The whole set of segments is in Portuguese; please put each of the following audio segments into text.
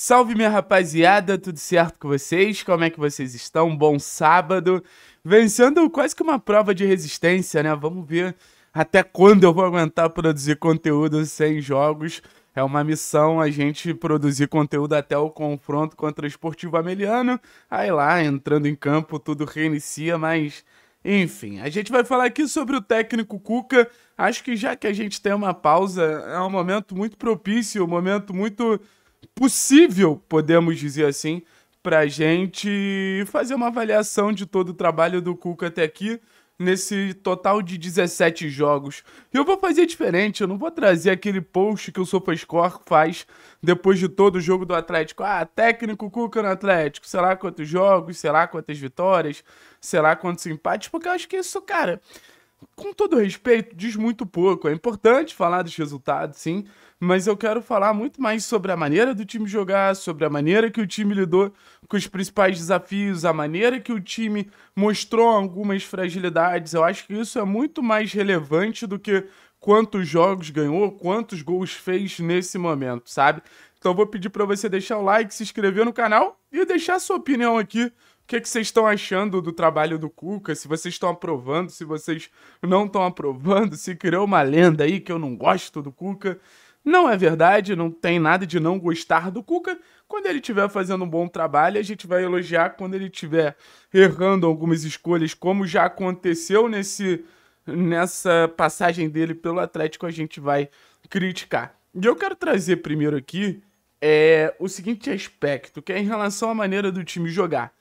Salve minha rapaziada, tudo certo com vocês? Como é que vocês estão? Bom sábado. Vencendo quase que uma prova de resistência, né? Vamos ver até quando eu vou aguentar produzir conteúdo sem jogos. É uma missão a gente produzir conteúdo até o confronto contra o Esportivo Ameliano. Aí lá, entrando em campo, tudo reinicia, mas enfim, a gente vai falar aqui sobre o técnico Cuca. Acho que já que a gente tem uma pausa, é um momento muito propício, um momento muito possível, podemos dizer assim, para a gente fazer uma avaliação de todo o trabalho do Cuca até aqui, nesse total de 17 jogos. Eu vou fazer diferente, eu não vou trazer aquele post que o SofaScore faz depois de todo o jogo do Atlético. Ah, técnico Cuca no Atlético, sei lá quantos jogos, sei lá quantas vitórias, sei lá quantos empates, porque eu acho que isso, cara, com todo respeito, diz muito pouco. É importante falar dos resultados, sim, mas eu quero falar muito mais sobre a maneira do time jogar, sobre a maneira que o time lidou com os principais desafios, a maneira que o time mostrou algumas fragilidades. Eu acho que isso é muito mais relevante do que quantos jogos ganhou, quantos gols fez nesse momento, sabe? Então vou pedir para você deixar o like, se inscrever no canal e deixar sua opinião aqui que, que vocês estão achando do trabalho do Cuca, se vocês estão aprovando, se vocês não estão aprovando, se criou uma lenda aí que eu não gosto do Cuca. Não é verdade, não tem nada de não gostar do Cuca. Quando ele estiver fazendo um bom trabalho, a gente vai elogiar. Quando ele estiver errando algumas escolhas, como já aconteceu nesse, nessa passagem dele pelo Atlético, a gente vai criticar. E eu quero trazer primeiro aqui é, o seguinte aspecto, que é em relação à maneira do time jogar.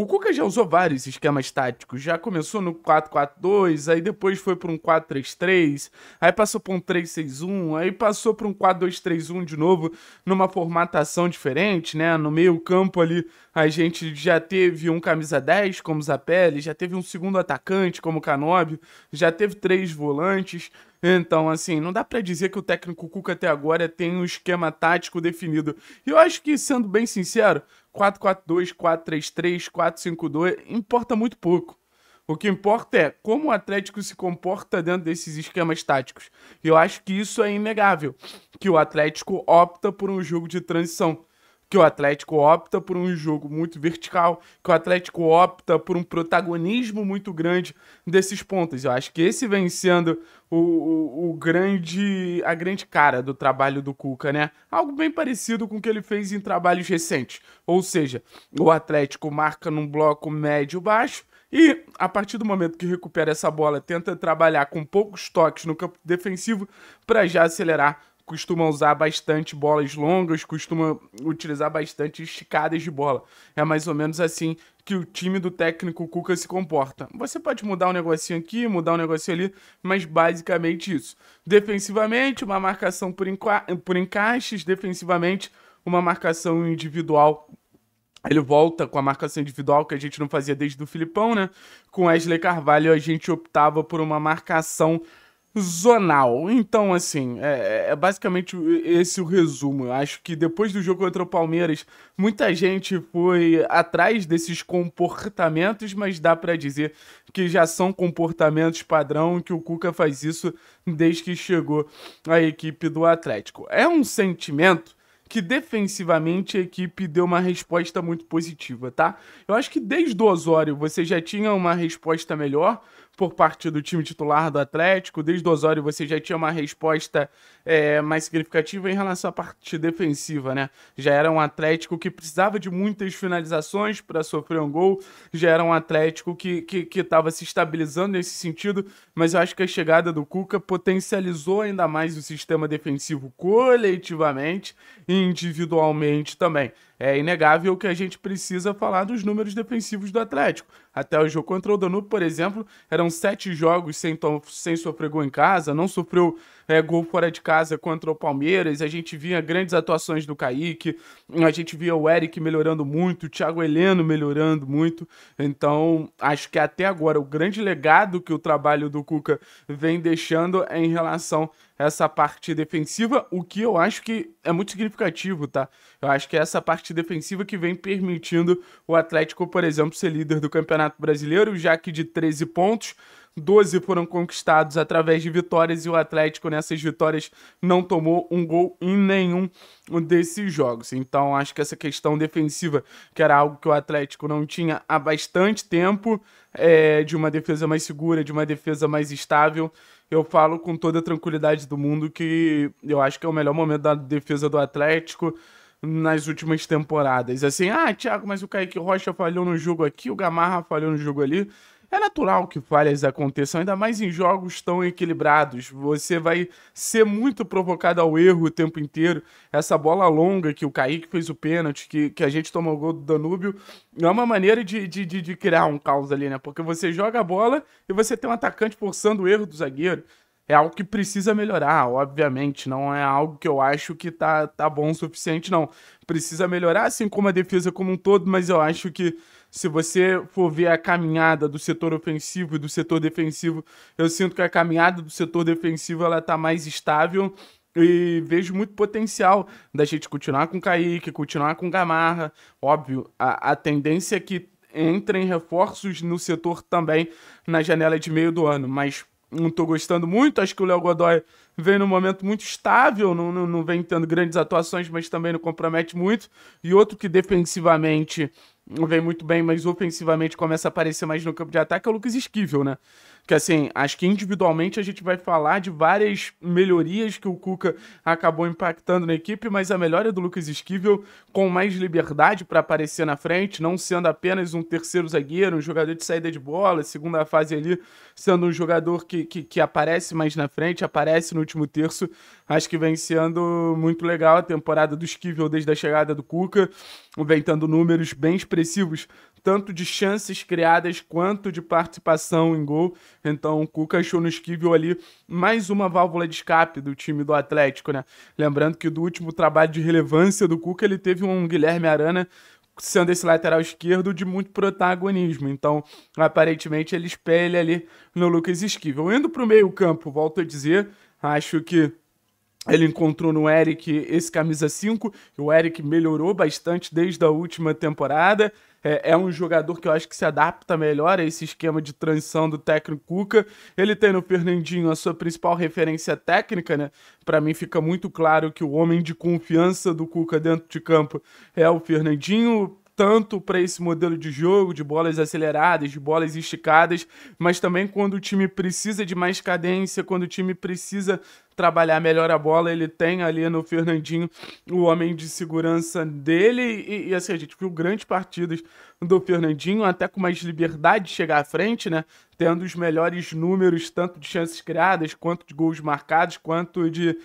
O Cuca já usou vários esquemas táticos. Já começou no 4-4-2, aí depois foi para um 4-3-3, aí passou para um 3-6-1, aí passou para um 4-2-3-1 de novo, numa formatação diferente, né? No meio-campo ali, a gente já teve um camisa 10 como Zapelli, já teve um segundo atacante como Canóbio, já teve três volantes. Então, assim, não dá para dizer que o técnico Cuca até agora tem um esquema tático definido. E eu acho que, sendo bem sincero, 4-4-2, 4-3-3, 4-5-2, importa muito pouco. O que importa é como o Atlético se comporta dentro desses esquemas táticos. E eu acho que isso é inegável, que o Atlético opta por um jogo de transição que o Atlético opta por um jogo muito vertical, que o Atlético opta por um protagonismo muito grande desses pontos. Eu acho que esse vem sendo o, o, o, grande, a grande cara do trabalho do Cuca, né? Algo bem parecido com o que ele fez em trabalhos recentes. Ou seja, o Atlético marca num bloco médio-baixo, e a partir do momento que recupera essa bola, tenta trabalhar com poucos toques no campo defensivo para já acelerar costuma usar bastante bolas longas, costuma utilizar bastante esticadas de bola. É mais ou menos assim que o time do técnico Cuca se comporta. Você pode mudar um negocinho aqui, mudar um negocinho ali, mas basicamente isso. Defensivamente, uma marcação por, enca por encaixes, defensivamente, uma marcação individual ele volta com a marcação individual que a gente não fazia desde o Filipão, né? Com Wesley Carvalho a gente optava por uma marcação zonal. Então, assim, é, é, basicamente esse o resumo. Eu acho que depois do jogo contra o Palmeiras, muita gente foi atrás desses comportamentos, mas dá para dizer que já são comportamentos padrão que o Cuca faz isso desde que chegou à equipe do Atlético. É um sentimento que defensivamente a equipe deu uma resposta muito positiva, tá? Eu acho que desde o Osório você já tinha uma resposta melhor, por parte do time titular do Atlético. Desde o Osório você já tinha uma resposta é, mais significativa em relação à parte defensiva, né? Já era um Atlético que precisava de muitas finalizações para sofrer um gol, já era um Atlético que estava que, que se estabilizando nesse sentido, mas eu acho que a chegada do Cuca potencializou ainda mais o sistema defensivo coletivamente e individualmente também é inegável que a gente precisa falar dos números defensivos do Atlético. Até o jogo contra o Danúbio, por exemplo, eram sete jogos sem, sem sofrer gol em casa, não sofreu é, gol fora de casa contra o Palmeiras, a gente via grandes atuações do Kaique, a gente via o Eric melhorando muito, o Thiago Heleno melhorando muito. Então, acho que até agora o grande legado que o trabalho do Cuca vem deixando é em relação a essa parte defensiva, o que eu acho que é muito significativo, tá? Eu acho que é essa parte defensiva que vem permitindo o Atlético, por exemplo, ser líder do Campeonato Brasileiro, já que de 13 pontos, 12 foram conquistados através de vitórias e o Atlético nessas vitórias não tomou um gol em nenhum desses jogos. Então acho que essa questão defensiva, que era algo que o Atlético não tinha há bastante tempo, é, de uma defesa mais segura, de uma defesa mais estável, eu falo com toda a tranquilidade do mundo que eu acho que é o melhor momento da defesa do Atlético nas últimas temporadas. Assim, ah, Thiago, mas o Kaique Rocha falhou no jogo aqui, o Gamarra falhou no jogo ali. É natural que falhas aconteçam, ainda mais em jogos tão equilibrados. Você vai ser muito provocado ao erro o tempo inteiro. Essa bola longa que o Kaique fez o pênalti, que, que a gente tomou o gol do Danúbio, é uma maneira de, de, de, de criar um caos ali, né? Porque você joga a bola e você tem um atacante forçando o erro do zagueiro. É algo que precisa melhorar, obviamente. Não é algo que eu acho que tá, tá bom o suficiente, não. Precisa melhorar, assim como a defesa como um todo, mas eu acho que se você for ver a caminhada do setor ofensivo e do setor defensivo, eu sinto que a caminhada do setor defensivo ela tá mais estável e vejo muito potencial da gente continuar com o Kaique, continuar com o Gamarra. Óbvio, a, a tendência é que entrem reforços no setor também na janela de meio do ano, mas não estou gostando muito. Acho que o Léo Godoy vem num momento muito estável, não, não, não vem tendo grandes atuações, mas também não compromete muito. E outro que defensivamente não vem muito bem, mas ofensivamente começa a aparecer mais no campo de ataque, é o Lucas Esquivel, né? Porque, assim, acho que individualmente a gente vai falar de várias melhorias que o Cuca acabou impactando na equipe, mas a melhor é do Lucas Esquivel com mais liberdade para aparecer na frente, não sendo apenas um terceiro zagueiro, um jogador de saída de bola, segunda fase ali, sendo um jogador que, que, que aparece mais na frente, aparece no último terço. Acho que vem sendo muito legal a temporada do Esquivel desde a chegada do Cuca, inventando números bem expressivos tanto de chances criadas quanto de participação em gol. Então o Cuca achou no esquivel ali mais uma válvula de escape do time do Atlético, né? Lembrando que do último trabalho de relevância do Cuca, ele teve um Guilherme Arana sendo esse lateral esquerdo de muito protagonismo. Então, aparentemente, ele espelha ali no Lucas Esquivel. Indo para o meio campo, volto a dizer, acho que ele encontrou no Eric esse camisa 5, o Eric melhorou bastante desde a última temporada. É, é, um jogador que eu acho que se adapta melhor a esse esquema de transição do técnico Cuca. Ele tem no Fernandinho a sua principal referência técnica, né? Para mim fica muito claro que o homem de confiança do Cuca dentro de campo é o Fernandinho tanto para esse modelo de jogo, de bolas aceleradas, de bolas esticadas, mas também quando o time precisa de mais cadência, quando o time precisa trabalhar melhor a bola, ele tem ali no Fernandinho o homem de segurança dele. E, e assim, a gente viu grandes partidas do Fernandinho, até com mais liberdade de chegar à frente, né? Tendo os melhores números, tanto de chances criadas, quanto de gols marcados, quanto de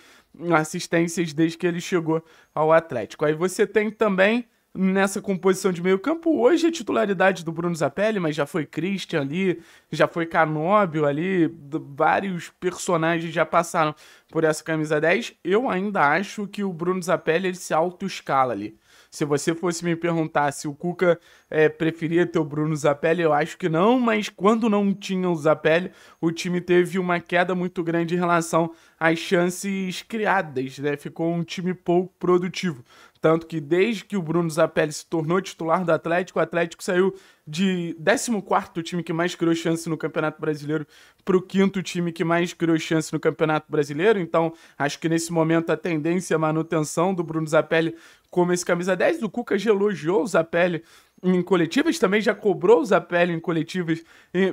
assistências desde que ele chegou ao Atlético. Aí você tem também nessa composição de meio campo. Hoje é titularidade do Bruno Zapelli, mas já foi Christian ali, já foi Canóbio ali, vários personagens já passaram por essa camisa 10. Eu ainda acho que o Bruno Zapelli ele se auto-escala ali. Se você fosse me perguntar se o Cuca é, preferia ter o Bruno Zapelli, eu acho que não, mas quando não tinha o Zapelli, o time teve uma queda muito grande em relação às chances criadas, né? Ficou um time pouco produtivo. Tanto que desde que o Bruno Zapelli se tornou titular do Atlético, o Atlético saiu de 14 o time que mais criou chance no Campeonato Brasileiro para o quinto time que mais criou chance no Campeonato Brasileiro. Então, acho que nesse momento a tendência é a manutenção do Bruno Zapelli como esse camisa 10. O Cuca elogiou o Zapelli em coletivas, também já cobrou o Zapelli em coletivas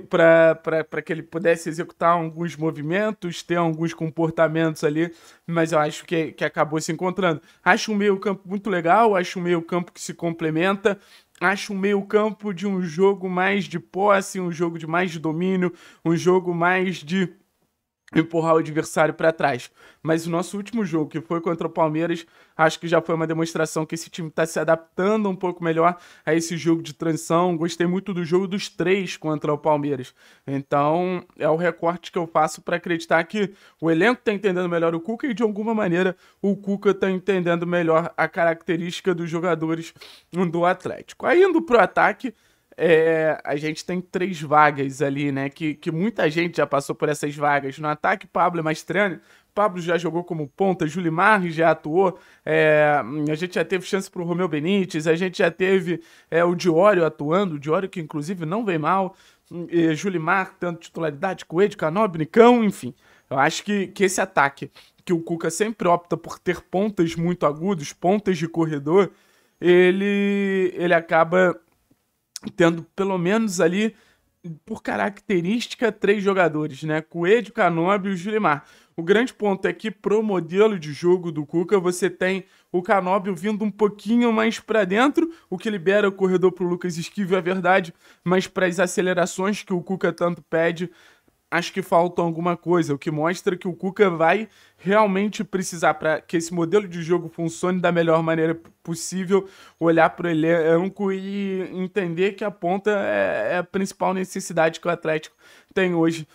para que ele pudesse executar alguns movimentos, ter alguns comportamentos ali, mas eu acho que, que acabou se encontrando. Acho um meio-campo muito legal, acho um meio-campo que se complementa, acho um meio-campo de um jogo mais de posse, um jogo de mais de domínio, um jogo mais de empurrar o adversário para trás. Mas o nosso último jogo, que foi contra o Palmeiras, acho que já foi uma demonstração que esse time está se adaptando um pouco melhor a esse jogo de transição. Gostei muito do jogo dos três contra o Palmeiras. Então, é o recorte que eu faço para acreditar que o elenco está entendendo melhor o Cuca e, de alguma maneira, o Cuca está entendendo melhor a característica dos jogadores do Atlético. Aí, indo para o ataque, é, a gente tem três vagas ali, né? Que, que muita gente já passou por essas vagas. No ataque, Pablo é Mastrani. Pablo já jogou como ponta, Julimar já atuou, é, a gente já teve chance para o Romeu Benítez, a gente já teve é, o Diório atuando, o Diório que inclusive não vem mal, hum, e, Mar tanto titularidade, Coelho, Canobre, Nicão, enfim. Eu acho que, que esse ataque, que o Cuca sempre opta por ter pontas muito agudos, pontas de corredor, ele, ele acaba tendo pelo menos ali, por característica, três jogadores, né? Coelho, Canóbio e o Julimar. O grande ponto é que pro modelo de jogo do Cuca, você tem o Canóbio vindo um pouquinho mais para dentro, o que libera o corredor pro Lucas Esquivo, é verdade, mas para as acelerações que o Cuca tanto pede, acho que falta alguma coisa, o que mostra que o Cuca vai realmente precisar para que esse modelo de jogo funcione da melhor maneira possível, olhar para o elenco e entender que a ponta é, é, a principal necessidade que o Atlético tem hoje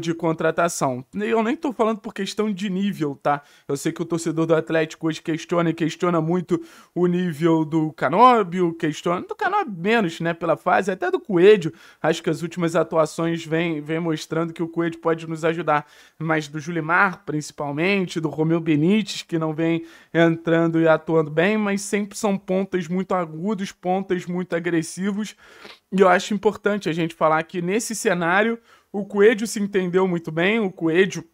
de contratação. Eu nem estou falando por questão de nível, tá? Eu sei que o torcedor do Atlético hoje questiona e questiona muito o nível do Canóbio, questiona do Canóbio menos, né, pela fase, até do Coelho. Acho que as últimas atuações vêm vem mostrando que o Coelho pode nos ajudar, mas do Julimar principalmente do Romeu Benítez, que não vem entrando e atuando bem, mas sempre são pontas muito agudos, pontas muito agressivos. E eu acho importante a gente falar que nesse cenário o Coelho se entendeu muito bem, o Coelho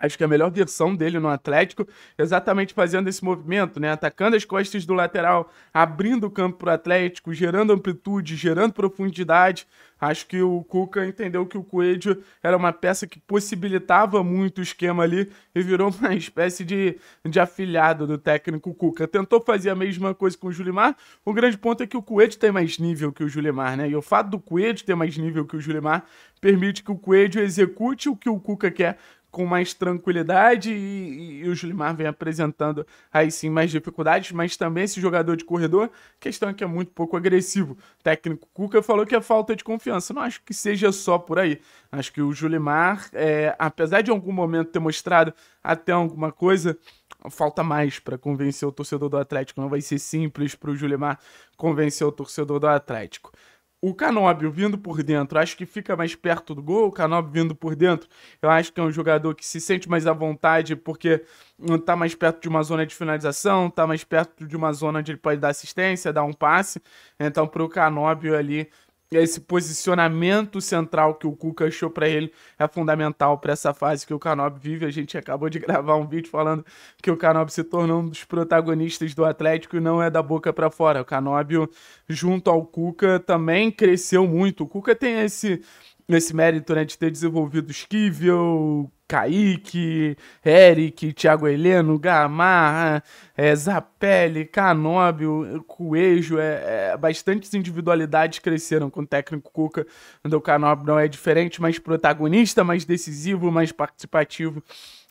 acho que é a melhor versão dele no Atlético, exatamente fazendo esse movimento, né? Atacando as costas do lateral, abrindo o campo para o Atlético, gerando amplitude, gerando profundidade. Acho que o Cuca entendeu que o Coelho era uma peça que possibilitava muito o esquema ali e virou uma espécie de, de afilhado do técnico Cuca. Tentou fazer a mesma coisa com o Julimar. O grande ponto é que o Coelho tem mais nível que o Julimar, né? E o fato do Coelho ter mais nível que o Julimar permite que o Coelho execute o que o Cuca quer com mais tranquilidade e, e o Julimar vem apresentando aí sim mais dificuldades, mas também esse jogador de corredor, questão é que é muito pouco agressivo. O técnico Cuca falou que é falta de confiança, não acho que seja só por aí. Acho que o Julimar, é, apesar de em algum momento ter mostrado até alguma coisa, falta mais para convencer o torcedor do Atlético, não vai ser simples para o Julimar convencer o torcedor do Atlético o Canóbio vindo por dentro, acho que fica mais perto do gol. O Canóbio vindo por dentro, eu acho que é um jogador que se sente mais à vontade porque está mais perto de uma zona de finalização, está mais perto de uma zona onde ele pode dar assistência, dar um passe. Então, para o Canóbio ali, esse posicionamento central que o Cuca achou para ele é fundamental para essa fase que o Canob vive. A gente acabou de gravar um vídeo falando que o Canob se tornou um dos protagonistas do Atlético e não é da boca para fora. O Canob, junto ao Cuca, também cresceu muito. O Cuca tem esse, esse mérito né, de ter desenvolvido o Esquivel, Kaique, Eric, Thiago Heleno, Gamarra, é, Zapelli, Canóbio, Coelho, é, é, bastantes individualidades cresceram com o técnico Cuca, onde o Canóbio não é diferente, mais protagonista, mais decisivo, mais participativo.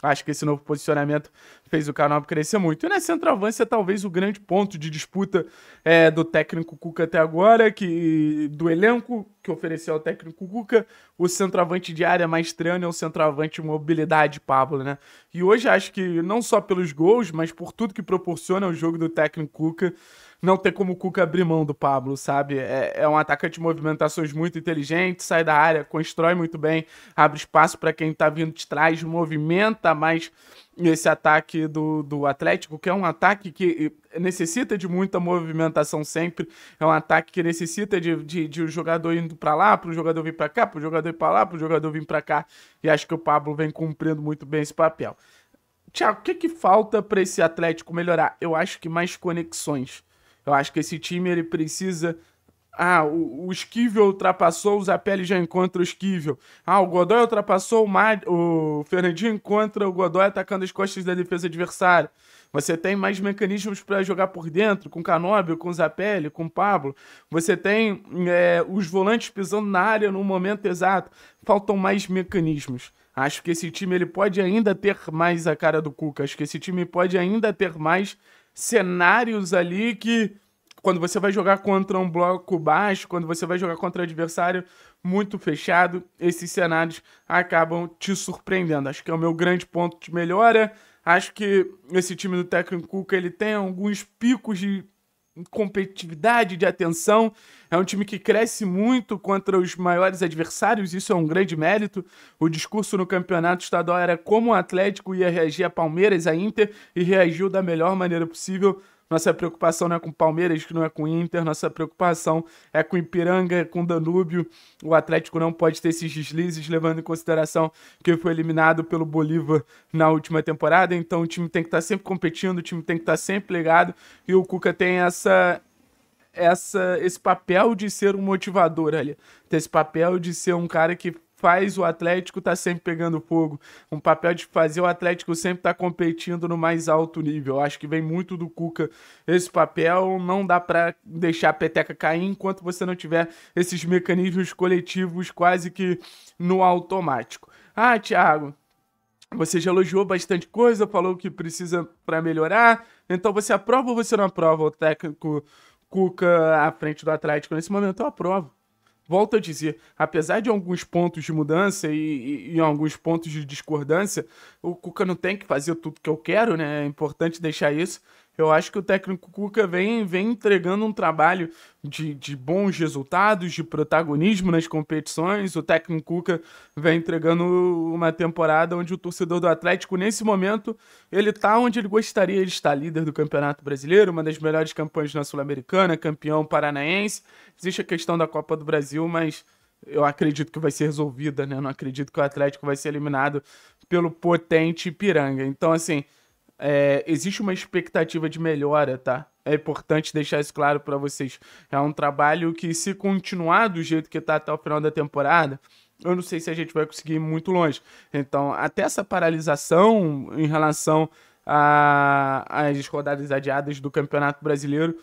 Acho que esse novo posicionamento fez o canal crescer muito. E né, centroavante centroavância, é talvez o grande ponto de disputa é, do técnico Cuca até agora, que do elenco que ofereceu ao técnico Cuca, o centroavante de área mais maestrano é o centroavante mobilidade Pablo, né? E hoje acho que não só pelos gols, mas por tudo que proporciona o jogo do técnico Cuca, não ter como o Cuca abrir mão do Pablo, sabe? É, é um atacante de movimentações muito inteligente, sai da área, constrói muito bem, abre espaço para quem está vindo de trás, movimenta mais esse ataque do, do Atlético, que é um ataque que necessita de muita movimentação sempre, é um ataque que necessita de, de, de um jogador indo para lá, para o jogador vir para cá, para o jogador ir para lá, para o jogador vir para cá, e acho que o Pablo vem cumprindo muito bem esse papel. Tiago, o que, que falta para esse Atlético melhorar? Eu acho que mais conexões. Eu acho que esse time ele precisa ah, o, o Esquivel ultrapassou, o Zapelli já encontra o Esquivel. Ah, o Godoy ultrapassou o Mar... o Fernandinho encontra o Godoy atacando as costas da defesa adversária. Você tem mais mecanismos para jogar por dentro, com Canóbio, com Zapelli, com Pablo. Você tem é, os volantes pisando na área no momento exato. Faltam mais mecanismos. Acho que esse time ele pode ainda ter mais a cara do Cuca. Acho que esse time pode ainda ter mais cenários ali que quando você vai jogar contra um bloco baixo, quando você vai jogar contra um adversário muito fechado, esses cenários acabam te surpreendendo. Acho que é o meu grande ponto de melhora. Acho que esse time do Tekken Cuca ele tem alguns picos de competitividade de atenção. É um time que cresce muito contra os maiores adversários, isso é um grande mérito. O discurso no campeonato estadual era como o Atlético ia reagir a Palmeiras, a Inter, e reagiu da melhor maneira possível. Nossa preocupação não é com Palmeiras, que não é com Inter. Nossa preocupação é com Ipiranga, é com Danúbio. O Atlético não pode ter esses deslizes, levando em consideração que foi eliminado pelo Bolívar na última temporada. Então o time tem que estar tá sempre competindo, o time tem que estar tá sempre ligado. E o Cuca tem essa essa, esse papel de ser um motivador ali. Tem esse papel de ser um cara que faz o Atlético estar tá sempre pegando fogo. Um papel de fazer o Atlético sempre estar tá competindo no mais alto nível. Eu acho que vem muito do Cuca esse papel. Não dá para deixar a peteca cair enquanto você não tiver esses mecanismos coletivos quase que no automático. Ah, Thiago, você já elogiou bastante coisa, falou que precisa para melhorar. Então você aprova ou você não aprova o técnico Cuca à frente do Atlético nesse momento? Eu aprovo. Volto a dizer, apesar de alguns pontos de mudança e, e, e alguns pontos de discordância, o Cuca não tem que fazer tudo que eu quero, né? É importante deixar isso. Eu acho que o técnico Cuca vem, vem entregando um trabalho de, de bons resultados, de protagonismo nas competições. O técnico Cuca vem entregando uma temporada onde o torcedor do Atlético, nesse momento, ele está onde ele gostaria. Ele está líder do Campeonato Brasileiro, uma das melhores campanhas na Sul-Americana, campeão paranaense. Existe a questão da Copa do Brasil, mas eu acredito que vai ser resolvida, né? Eu não acredito que o Atlético vai ser eliminado pelo potente Piranga. Então, assim, é, existe uma expectativa de melhora, tá? É importante deixar isso claro para vocês. É um trabalho que, se continuar do jeito que tá até o final da temporada, eu não sei se a gente vai conseguir ir muito longe. Então, até essa paralisação em relação às rodadas adiadas do Campeonato Brasileiro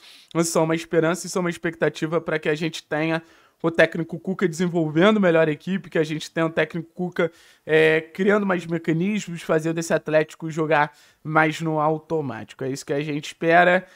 são uma esperança e são uma expectativa para que a gente tenha o técnico Cuca desenvolvendo melhor a equipe, que a gente tem o técnico Cuca é, criando mais mecanismos, fazendo esse Atlético jogar mais no automático. É isso que a gente espera.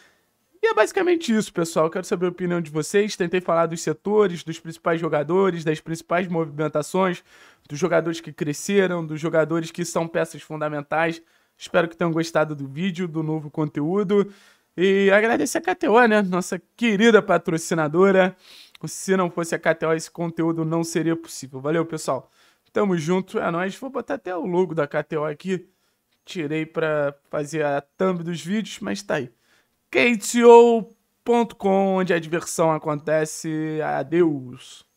E é basicamente isso, pessoal. Quero saber a opinião de vocês. Tentei falar dos setores, dos principais jogadores, das principais movimentações, dos jogadores que cresceram, dos jogadores que são peças fundamentais. Espero que tenham gostado do vídeo, do novo conteúdo. E agradecer a KTO, né? Nossa querida patrocinadora. Tipo, se não fosse a KTO, esse conteúdo não seria possível. Valeu, pessoal. Tamo junto, é nóis. Vou botar até o logo da KTO aqui. Tirei para fazer a thumb dos vídeos, mas tá aí. KTO.com, onde a diversão acontece. Adeus.